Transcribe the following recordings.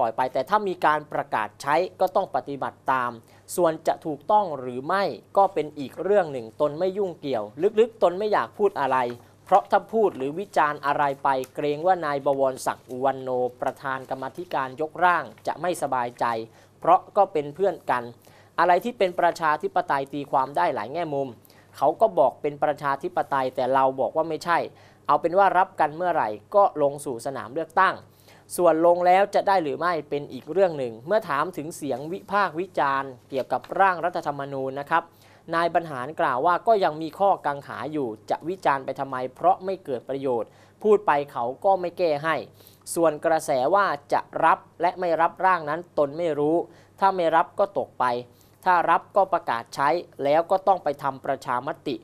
ล่อยไปแต่ถ้ามีการประกาศใช้ก็ต้องปฏิบัติตาม ส่วนจะถูกต้องหรือไม่ก็เป็นอีกเรื่องหนึ่ง ตนไม่ยุ่งเกี่ยว ลึก ๆตนไม่อยากพูดอะไร เพราะถ้าพูดหรือวิจารณ์อะไรไปเกรงว่านายบวรศักดิ์อุวันโนประธานกรรมธิการยกร่างจะไม่สบายใจเพราะก็เป็นเพื่อนกัน อะไรที่เป็นประชาธิปไตยตีความได้หลายแง่มุม เขาก็บอกเป็นประชาธิปไตยแต่เราบอกว่าไม่ใช่ เอาเป็นว่ารับกันเมื่อไหร่ ก็ลงสู่สนามเลือกตั้งส่วนลงแล้วจะได้หรือไม่เป็นอีกเรื่องหนึ่ง เมื่อถามถึงเสียงวิพากษ์วิจารณ์เกี่ยวกับร่างรัฐธรรมนูญนะครับ นายบรรหารกล่าวว่าก็ยังมีข้อกังขาอยู่จะวิจารณ์ไปทำไม เพราะไม่เกิดประโยชน์ พูดไปเขาก็ไม่แก้ให้ ส่วนกระแสว่าจะรับและไม่รับร่างนั้นตนไม่รู้ ถ้าไม่รับก็ตกไป ถ้ารับก็ประกาศใช้แล้วก็ต้องไปทำประชามติ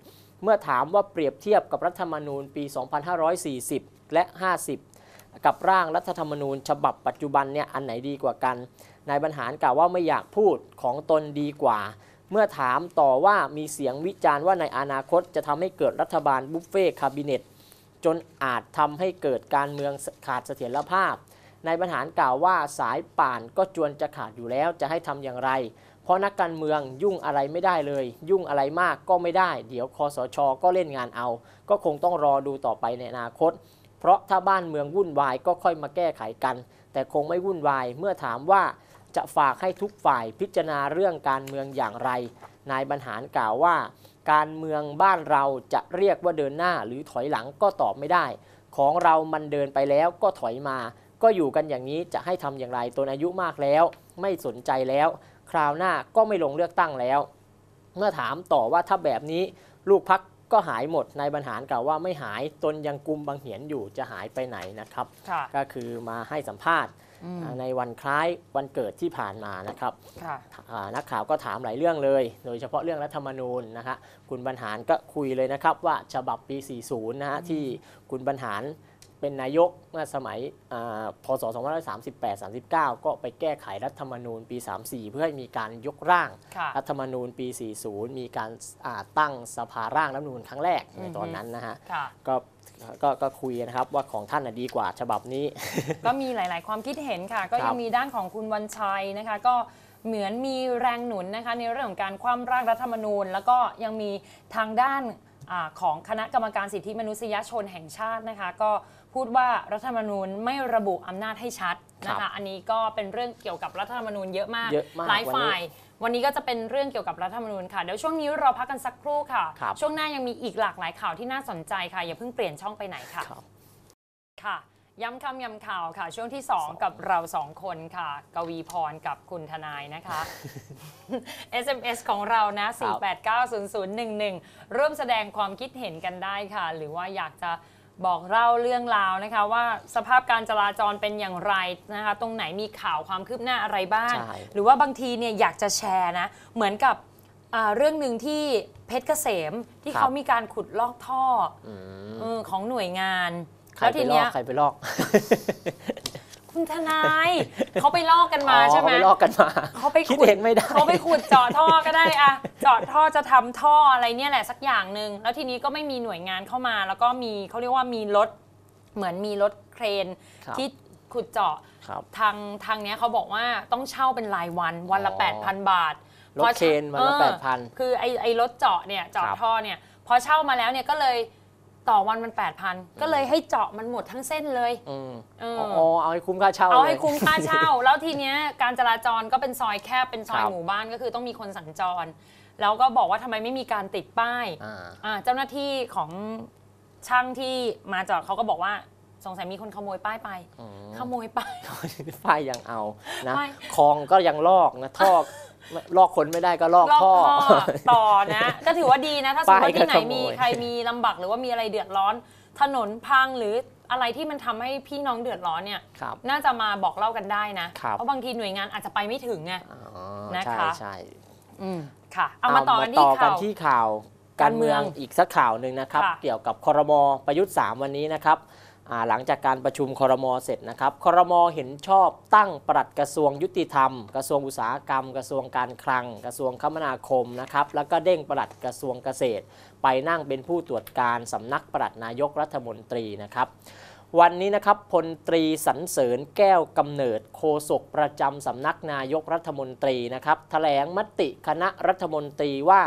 เมื่อถามว่าเปรียบเทียบกับรัฐธรรมนูญปี 2540 และ 50กับร่างรัฐธรรมนูญฉบับปัจจุบันเนี่ยอันไหนดีกว่ากันนายบรรหารกล่าวว่าไม่อยากพูดของตนดีกว่า เมื่อถามต่อว่ามีเสียงวิจารณ์ว่าในอนาคตจะทำให้เกิดรัฐบาลบุฟเฟ่คาบิเนตจนอาจทำให้เกิดการเมืองขาดเสถียรภาพนายบรรหารกล่าวว่าสายป่านก็จวนจะขาดอยู่แล้วจะให้ทำอย่างไร เพราะนักการเมืองยุ่งอะไรไม่ได้เลย ยุ่งอะไรมากก็ไม่ได้ เดี๋ยวคอสชก็เล่นงานเอา ก็คงต้องรอดูต่อไปในอนาคตเพราะถ้าบ้านเมืองวุ่นวายก็ค่อยมาแก้ไขกัน แต่คงไม่วุ่นวาย เมื่อถามว่าจะฝากให้ทุกฝ่ายพิจารณาเรื่องการเมืองอย่างไร นายบรรหารกล่าวว่า การเมืองบ้านเราจะเรียกว่าเดินหน้าหรือถอยหลังก็ตอบไม่ได้ ของเรามันเดินไปแล้วก็ถอยมา ก็อยู่กันอย่างนี้จะให้ทำอย่างไรตนอายุมากแล้ว ไม่สนใจแล้ว คราวหน้าก็ไม่ลงเลือกตั้งแล้ว เมื่อถามต่อว่าถ้าแบบนี้ลูกพักก็หายหมดนายบรรหารกล่าวว่าไม่หายตนยังกุมบางเหียนอยู่จะหายไปไหนนะครับ ก็คือมาให้สัมภาษณ์ ในวันคล้ายวันเกิดที่ผ่านมานะครับ นักข่าวก็ถามหลายเรื่องเลย โดยเฉพาะเรื่องรัฐธรรมนูญนะฮะคุณบรรหารก็คุยเลยนะครับว่าฉบับปี 40 นะฮะที่คุณบรรหารเป็นนายกเมื่อสมัยพศ2538-39 ก็ไปแก้ไขรัฐธรรมนูญปี 34 เพื่อให้มีการยกร่างรัฐธรรมนูญปี 40 มีการตั้งสภาร่าง รัฐธรรมนูญครั้งแรกในตอนนั้นนะฮะก็ก็ก็คุยนะครับว่าของท่านดีกว่าฉบับนี้ ก็มีหลาย ๆ ความคิดเห็นค่ะก็ยังมีด้านของคุณวันชัยนะคะก็เหมือนมีแรงหนุนนะคะในเรื่องของการคว่ำร่างรัฐธรรมนูญ แล้วก็ยังมีทางด้านของคณะกรรมการสิทธิมนุษยชนแห่งชาตินะคะ ก็พูดว่ารัฐธรรมนูญไม่ระบุอำนาจให้ชัดนะคะอันนี้ก็เป็นเรื่องเกี่ยวกับรัฐธรรมนูญเยอะมากมาก หลายฝ่าย วันนี้ก็จะเป็นเรื่องเกี่ยวกับรัฐธรรมนูญค่ะ เดี๋ยวช่วงนี้เราพักกันสักครู่ค่ะคช่วงหน้ายังมีอีกหลากหลายข่าวที่น่าสนใจค่ะอย่าเพิ่งเปลี่ยนช่องไปไหนค่ะคค่ะ ย้ำคำย้ำข่าวค่ะ ช่วงที่ 2 กับเรา2คนค่ะกวีพรกับคุณทนายนะคะ SMS ของเรานะ 4890011ร่วมแสดงความคิดเห็นกันได้ค่ะ หรือว่าอยากจะบอกเล่าเรื่องราวนะคะว่าสภาพการจราจรเป็นอย่างไรนะคะ ตรงไหนมีข่าวความคืบหน้าอะไรบ้าง หรือว่าบางทีเนี่ยอยากจะแชร์นะ เหมือนกับเรื่องหนึ่งที่เพชรเกษมที่เขามีการขุดลอกท่ออของหน่วยงานแล้วไทีเนี้ยใครไปลอกุณทนายเขาไปลอกกันมาใช่ไหมเขาไปลอกกันมาเขาไปคิดเห็นไม่ได้เขาไปขุดเจาะท่อก็ได้อะเจาะท่อจะทำท่ออะไรเนี่ยแหละสักอย่างหนึ่งแล้วทีนี้ก็ไม่มีหน่วยงานเข้ามาแล้วก็มีเขาเรียกว่ามีรถเหมือนมีรถเครน ที่ขุดเจาะทางทางเนี้ยเขาบอกว่าต้องเช่าเป็นรายวันวันละ 8,000บาทรถเชนวันละแปดพันคือไอไอรถเจาะเนี่ยเจาะท่อเนี่ย พอเช่ามาแล้วเนี่ยก็เลยต่อวันมัน8 0 0นก็เลยให้เจาะมันหมดทั้งเส้นเลยอืเอออ๋อเอาให้คุ้มค่าเช่าเอาให้คุ้มค่าเช่าแล้วทีเนี้ยการจราจรก็เป็นซอยแคบเป็นซอยหมู่บ้านก็คือต้องมีคนสัญจร แล้วก็บอกว่าทำไมไม่มีการติดป้ายอ่าเจ้าหน้าที่ของช่างที่มาจอดเขาก็บอกว่าสงสัยมีคนขโมยป้ายไป ขโมยป้ายป้ายยังเอานะคลองก็ยังลอกนะท่อลอกคนไม่ได้ก็ลอกพ่อต่อนะก็ถือว่าดีนะ ถ้าสมมติที่ไหนมีใครมีลำบากหรือว่ามีอะไรเดือดร้อน ถนนพังหรืออะไรที่มันทำให้พี่น้องเดือดร้อนเนี่ยน่าจะมาบอกเล่ากันได้นะเพราะบางทีหน่วยงานอาจจะไปไม่ถึงไงนะคะใช่ใช่ค่ะเอามาต่อกันที่ข่าว การเมืองอีกสักข่าวหนึ่งนะครับ เกี่ยวกับคอรมอประยุทธ์3วันนี้นะครับหลังจากการประชุมคอรมอเสร็จนะครับคอรมอเห็นชอบตั้งปลัดกระทรวงยุติธรรม กระทรวงอุตสาหกรรม กระทรวงการคลัง กระทรวงคมนาคมนะครับ แล้วก็เด้งปลัดกระทรวงเกษตร ไปนั่งเป็นผู้ตรวจการสำนักปลัดนายกรัฐมนตรีนะครับ วันนี้นะครับพลตรีสรรเสริญแก้วกำเนิดโคศกประจำสำนักนายกรัฐมนตรีนะครับถแถลงมติคณะรัฐมนตรีว่า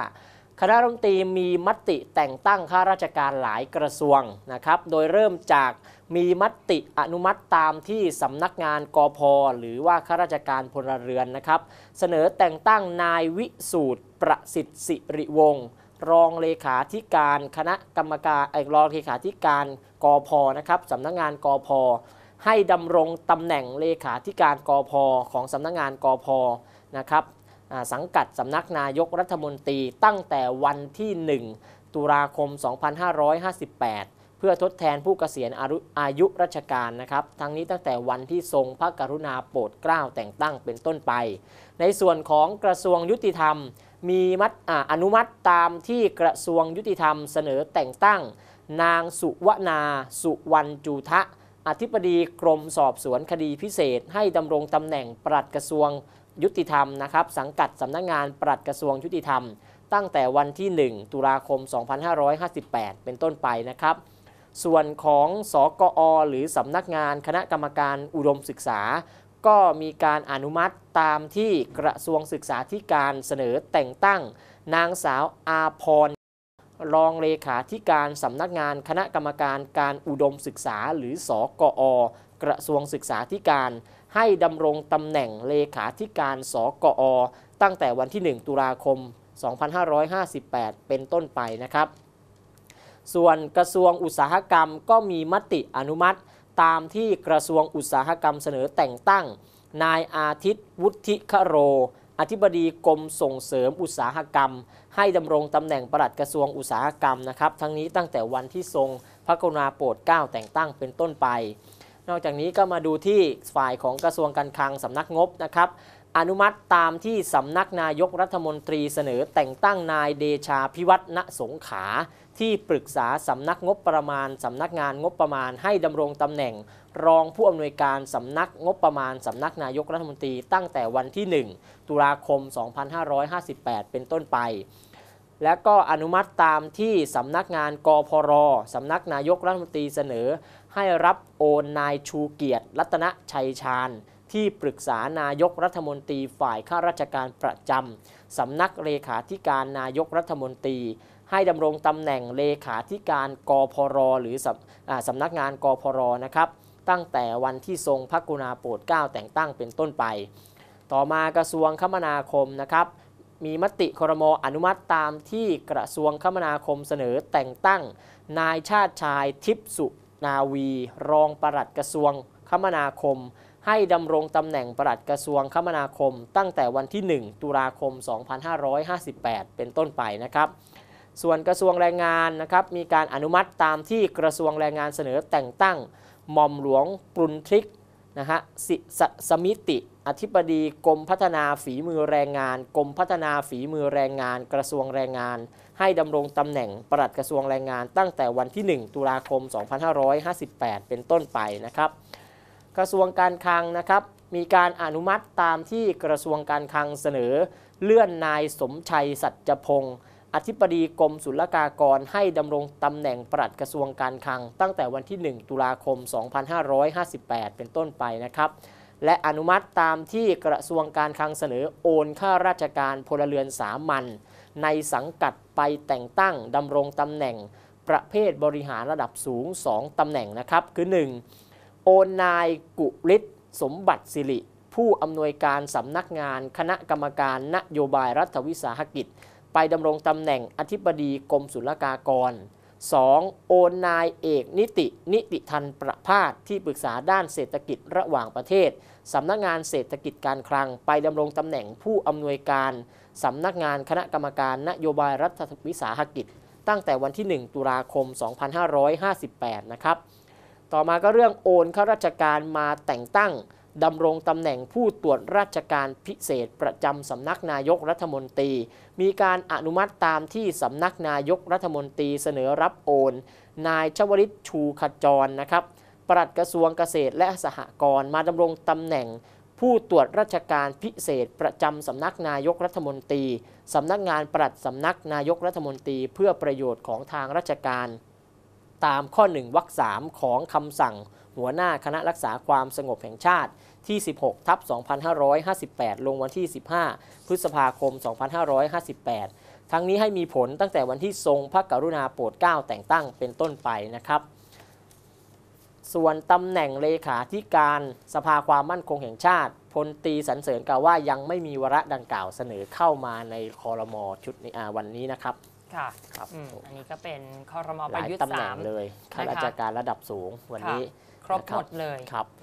คณะรัฐมนตรีมีมติแต่งตั้งข้าราชการหลายกระทรวงนะครับ โดยเริ่มจากมีมติอนุมัติตามที่สำนักงานกอพอหรือว่าข้าราชการพลเรือนนะครับ เสนอแต่งตั้งนายวิสูตรประสิทธิ์สิริวงศ์รองเลขาธิการคณะกรรมการไอรองเลขาธิการกอพอนะครับสำนักงานกอพอให้ดำรงตำแหน่งเลขาธิการกอพอของสำนักงานกอพอนะครับสังกัดสำนักนายกรัฐมนตรีตั้งแต่วันที่ 1 ตุลาคม 2558 เพื่อทดแทนผู้เกษียณอายุราชการนะครับทั้งนี้ตั้งแต่วันที่ทรงพระกรุณาโปรดเกล้าแต่งตั้งเป็นต้นไป ในส่วนของกระทรวงยุติธรรมมีมัดออนุมัติตามที่กระทรวงยุติธรรมเสนอแต่งตั้ง นางสุวนา สุวรรณจุทะ อธิบดีกรมสอบสวนคดีพิเศษ ให้ดำรงตำแหน่งปลัดกระทรวงยุติธรรมนะครับสังกัดสำนักงงานปลัดกระทรวงยุติธรรม ตั้งแต่วันที่ 1 ตุลาคม 2558 เป็นต้นไปนะครับ ส่วนของสอกอ หรือสำนักงานคณะกรรมการอุดมศึกษา ก็มีการอนุมัติตามที่กระทรวงศึกษาธิการเสนอแต่งตั้ง นางสาวอาพร รองเลขาธิการสำนักงานคณะกรรมการการอุดมศึกษาหรือสอกอกระทรวงศึกษาธิการให้ดำรงตำแหน่งเลขาธิการสกอ ตั้งแต่วันที่ 1 ตุลาคม 2558 เป็นต้นไปนะครับ ส่วนกระทรวงอุตสาหกรรมก็มีมติอนุมัติตามที่กระทรวงอุตสาหกรรม เสนอแต่งตั้งนายอาทิตย์วุฒิคโร อธิบดีกรมส่งเสริมอุตสาหกรรม ให้ดำรงตำแหน่งปลัดกระทรวงอุตสาหกรรมนะครับ ทั้งนี้ตั้งแต่วันที่ทรงพระกรุณาโปรดเกล้าแต่งตั้งเป็นต้นไปนอกจากนี้ก็มาดูที่ฝ่ายของกระทรวงการคลังสำนักงบนะครับ อนุมัติตามที่สำนักนายกรัฐมนตรีเสนอ แต่งตั้งนายเดชาพิวัฒนสงขา ที่ปรึกษาสำนักงบประมาณสำนักงานงบประมาณให้ดำรงตำแหน่ง รองผู้อำนวยการสำนักงบประมาณสำนักนายกรัฐมนตรี ตั้งแต่วันที่ 1 ตุลาคม 2558 เป็นต้นไป และก็อนุมัติตามที่สำนักงานกพร สำนักนายกรัฐมนตรีเสนอให้รับโอนนายชูเกียรติ รัตนชัยชาญที่ปรึกษานายกรัฐมนตรีฝ่ายข้าราชการประจำสำนักเลขาธิการนายกรัฐมนตรี ให้ดำรงตำแหน่งเลขาธิการกพร หรือสำสำนักงานกพรนะครับตั้งแต่วันที่ทรงพระกรุณาโปรดเกล้าแต่งตั้งเป็นต้นไป ต่อมากระทรวงคมนาคมนะครับมีมติครมอนุมัติตามที่กระทรวงคมนาคมเสนอแต่งตั้งนายชาติชายทิพสุนาวีรองปลัดกระทรวงคมนาคม ให้ดำรงตำแหน่งปลัดกระทรวงคมนาคม ตั้งแต่วันที่ 1 ตุลาคม 2558 เป็นต้นไปนะครับส่วนกระทรวงแรงงานนะครับมีการอนุมัติตามที่กระทรวงแรงงานเสนอแต่งตั้งหม่อมหลวงปรุนทริกนะฮะสิสสมิติอธิบดีกรมพัฒนาฝีมือแรงงาน กรมพัฒนาฝีมือแรงงาน กระทรวงแรงงานให้ดำรงตำแหน่งปลัดกระทรวงแรงงาน ตั้งแต่วันที่ 1 ตุลาคม 2558 เป็นต้นไปนะครับ กระทรวงการคลังนะครับมีการอนุมัติตามที่กระทรวงการคลังเสนอ เลื่อนนายสมชัยสัจจพงศ์อธิบดีกรม ศุลกากรให้ดำรงตำแหน่งปลัดกระทรวงการคลัง ตั้งแต่วันที่ 1 ตุลาคม 2558 เป็นต้นไปนะครับ และอนุมัติตามที่กระทรวงการคลังเสนอ โอนข้าราชการพลเรือนสามัญในสังกัดไปแต่งตั้งดำรงตำแหน่งประเภทบริหารระดับสูง2ตำแหน่งนะครับ คือ 1. โอนนายกุลิศสมบัติสิริผู้อำนวยการสำนักงานคณะกรรมการนโยบายรัฐวิสาหกิจ ไปดำรงตำแหน่งอธิบดีกรมศุลกากร 2. โอนนายเอกนิติ นิติทันประพาสที่ปรึกษาด้านเศรษฐกิจระหว่างประเทศสำนักงานเศรษฐกิจการคลัง ไปดำรงตำแหน่งผู้อำนวยการสำนักงานคณะกรรมการนโยบายรัฐวิสาหกิจ ตั้งแต่วันที่ 1 ตุลาคม 2558 นะครับ ต่อมาก็เรื่องโอนข้าราชการมาแต่งตั้งดำรงตำแหน่งผู้ตรวจราชการพิเศษ ประจำสำนักนายกรัฐมนตรี มีการอนุมัติตามที่สำนักนายกรัฐมนตรีเสนอรับโอน นายชวริตชูขจรนะครับปลัดกระทรวงเกษตรและสหกรณ์มาดำรงตำแหน่งผู้ตรวจราชการพิเศษ ประจำสำนักนายกรัฐมนตรีสำนักงานปลัดสำนักนายกรัฐมนตรีเพื่อประโยชน์ของทางราชการ ตามข้อ 1วรรคมของคำสั่ง หัวหน้าคณะรักษาความสงบแห่งชาติที่ 16 ทับ 2558 ลงวันที่ 15 พฤษภาคม 2558 ทั้งนี้ให้มีผลตั้งแต่วันที่ทรงพระกรุณาโปรดเกล้าแต่งตั้งเป็นต้นไปนะครับส่วนตำแหน่งเลขาธิการสภาความมั่นคงแห่งชาติพลตีสันเสริญกล่าวว่ายังไม่มีวระดังกล่าวเสนอเข้ามาในคอรมอชุดในวันนี้นะครับค่ะครับอันนี้ก็เป็นคอรมอประยุทธ์สามเลยข้าราชการระดับสูงวันนี้ ครบหมดเลย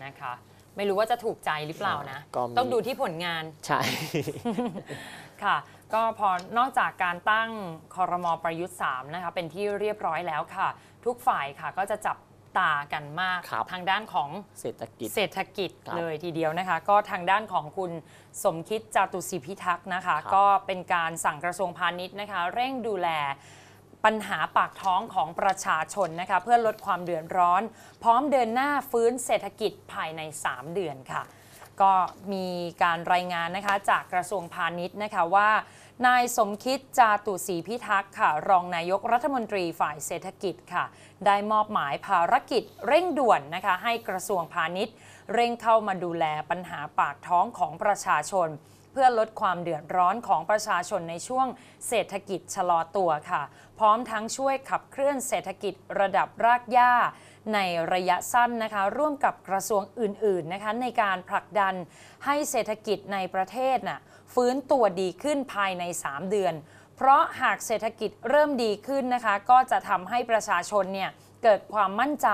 นะคะ ไม่รู้ว่าจะถูกใจหรือเปล่านะ ต้องดูที่ผลงานใช่ค่ะ ก็พอนอกจากการตั้งคอรมอประยุทธ์3นะคะเป็นที่เรียบร้อยแล้วค่ะ ทุกฝ่ายค่ะก็จะจับตากันมากทางด้านของเศรษฐกิจเศรษฐกิจเลยทีเดียวนะคะ ก็ทางด้านของคุณสมคิดจตุศรีพิทักษ์นะคะคก็เป็นการสั่งกระทรวงพาณิชย์นะคะ เร่งดูแลปัญหาปากท้องของประชาชนนะคะเพื่อลดความเดือดร้อน พร้อมเดินหน้าฟื้นเศรษฐกิจภายใน 3 เดือนค่ะ ก็มีการรายงานนะคะจากกระทรวงพาณิชย์นะคะว่านายสมคิดจาตุศรีพิทักษ์ค่ะ รองนายกรัฐมนตรีฝ่ายเศรษฐกิจค่ะ ได้มอบหมายภารกิจ เร่งด่วนนะคะ ให้กระทรวงพาณิชย์ เร่งเข้ามาดูแลปัญหาปากท้องของประชาชน เพื่อลดความเดือดร้อนของประชาชนในช่วงเศรษฐกิจชะลอตัวค่ะ พร้อมทั้งช่วยขับเคลื่อนเศรษฐกิจระดับรากหญ้าในระยะสั้นนะคะ ร่วมกับกระทรวงอื่น ๆนะคะ ในการผลักดันให้เศรษฐกิจในประเทศน่ะฟื้นตัวดีขึ้นภายใน 3 เดือน เพราะหากเศรษฐกิจเริ่มดีขึ้นนะคะ ก็จะทำให้ประชาชนเนี่ยเกิดความมั่นใจ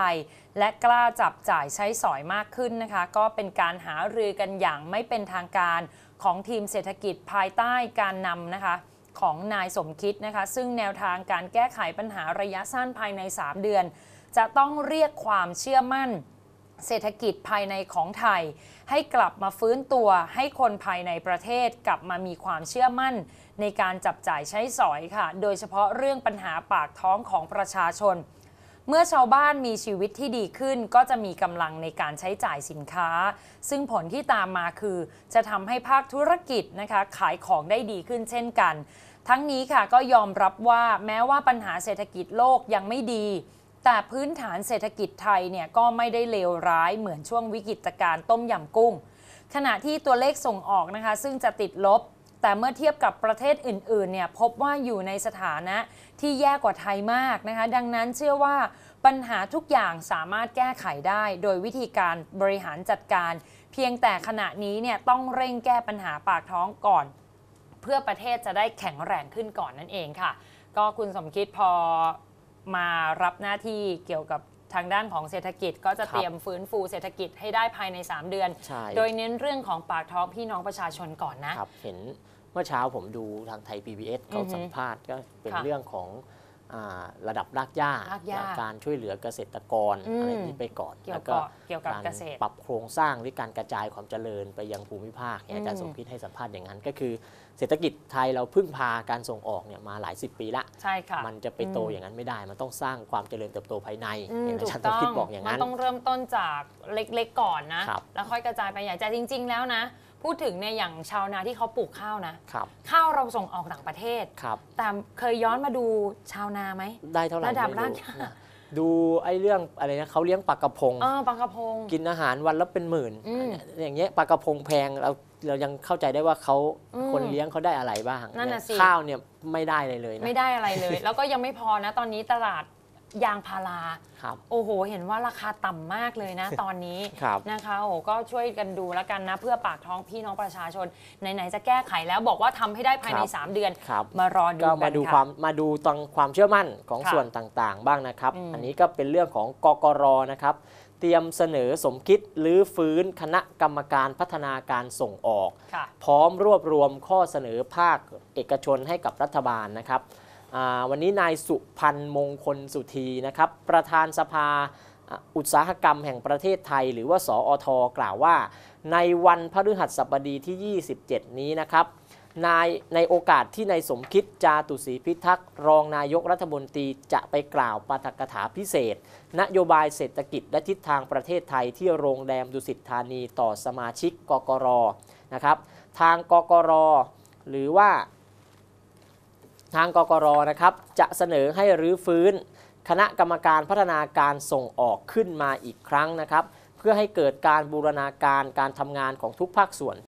และกล้าจับจ่ายใช้สอยมากขึ้นนะคะ ก็เป็นการหารือกันอย่างไม่เป็นทางการ ของทีมเศรษฐกิจภายใต้การนำนะคะของนายสมคิดนะคะ ซึ่งแนวทางการแก้ไขปัญหาระยะสั้นภายใน 3 เดือน จะต้องเรียกความเชื่อมั่นเศรษฐกิจภายในของไทยให้กลับมาฟื้นตัวให้คนภายในประเทศกลับมามีความเชื่อมั่น ในการจับจ่ายใช้สอยค่ะ โดยเฉพาะเรื่องปัญหาปากท้องของประชาชน เมื่อชาวบ้านมีชีวิตที่ดีขึ้นก็จะมีกำลังในการใช้จ่ายสินค้า ซึ่งผลที่ตามมาคือจะทำให้ภาคธุรกิจนะคะขายของได้ดีขึ้นเช่นกัน ทั้งนี้ค่ะก็ยอมรับว่าแม้ว่าปัญหาเศรษฐกิจโลกยังไม่ดีแต่พื้นฐานเศรษฐกิจไทยเนี่ยก็ไม่ได้เลวร้ายเหมือนช่วงวิกฤตการต้มยำกุ้ง ขณะที่ตัวเลขส่งออกนะคะซึ่งจะติดลบ แต่เมื่อเทียบกับประเทศอื่นๆเนี่ยพบว่าอยู่ในสถานะที่แย่กว่าไทยมากนะคะดังนั้นเชื่อว่าปัญหาทุกอย่างสามารถแก้ไขได้ โดยวิธีการบริหารจัดการ เพียงแต่ขณะนี้เนี่ยต้องเร่งแก้ปัญหาปากท้องก่อน เพื่อประเทศจะได้แข็งแรงขึ้นก่อนนั่นเองค่ะ ก็คุณสมคิดพอมารับหน้าที่เกี่ยวกับทางด้านของเศรษฐกิจ ก็จะเตรียมฟื้นฟูเศรษฐกิจให้ได้ภายใน 3 เดือน โดยเน้นเรื่องของปากท้องพี่น้องประชาชนก่อนนะครับเห็นเมื่อเช้าผมดูทางไทย PBS เขาสัมภาษณ์ก็เป็นเรื่องของระดับรากหญ้า การช่วยเหลือเกษตรกรอะไรนี้ไปก่อน แล้วก็การปรับโครงสร้างหรือการกระจายความเจริญไปยังภูมิภาคอาจารย์สมคิดให้สัมภาษณ์อย่างนั้น ก็คือ เศรษฐกิจไทยเราพึ่งพาการส่งออกเนี่ยมาหลายสิบปีละใช่ค่ะมันจะไปโตอย่างนั้นไม่ได้ มันต้องสร้างความเจริญเติบโตภายในอาจารย์สมคิดบอกอย่างนั้นมันต้องเริ่มต้นจากเล็กๆก่อนนะ แล้วค่อยกระจายไปใหญ่แต่จริงๆแล้วนะพูดถึงในอย่างชาวนาที่เขาปลูกข้าวนะครับข้าวเราส่งออกต่างประเทศครับแต่เคยย้อนมาดูชาวนาไหมได้เท่าไหร่ระดับ่รากดูไอ้เรื่องอะไรนะเขาเลี้ยงปลากระพงอ๋อปลากระพงกินอาหารวันละเป็นหมื่นออย่างเงี้ยปลากระพงแพงเราเรายังเข้าใจได้ว่าเขาคนเลี้ยงเขาได้อะไรบ้างนั่นน่ะสิข้าวเนี่ยไม่ได้เลยเลยนะไม่ได้อะไรเลย แล้วก็ยังไม่พอนะตอนนี้ตลาดยางพาราครับโอ้โห เห็นว่าราคาต่ำมากเลยนะตอนนี้นะคะ โอ้โหก็ช่วยกันดูแล้วกันนะ เพื่อปากท้องพี่น้องประชาชน ไหนๆจะแก้ไขแล้วบอกว่าทำให้ได้ภายใน 3 เดือนครับมารอดูก็กมาดูความ มาดูตังความเชื่อมั่นของส่วนต่างๆ บ้างนะครับ อันนี้ก็เป็นเรื่องของกกรนะครับ เตรียมเสนอสมคิดหรือฟื้นคณะกรรมการพัฒนาการส่งออก พร้อมรวบรวมข้อเสนอภาคเอกชนให้กับรัฐบาลนะครับวันนี้นายสุพันธ์มงคลสุธีนะครับ ประธานสภาอุตสาหกรรมแห่งประเทศไทย หรือว่าสออทกล่าวว่า ในวันพฤหัสบดีที่ 27 นี้นะครับนายในโอกาสที่นายสมคิดจาตุศรีพิทักษ์รองนายกรัฐมนตรีจะไปกล่าวปาฐกถาพิเศษ นโยบายเศรษฐกิจและทิศทางประเทศไทยที่โรงแรมดุสิตธานีต่อสมาชิกกกรนะครับ ทางกกรหรือว่าทางกกรนะครับ จะเสนอให้รื้อฟื้น คณะกรรมการพัฒนาการส่งออกขึ้นมาอีกครั้งนะครับ เพื่อให้เกิดการบูรณาการการทำงานของทุกภาคส่วน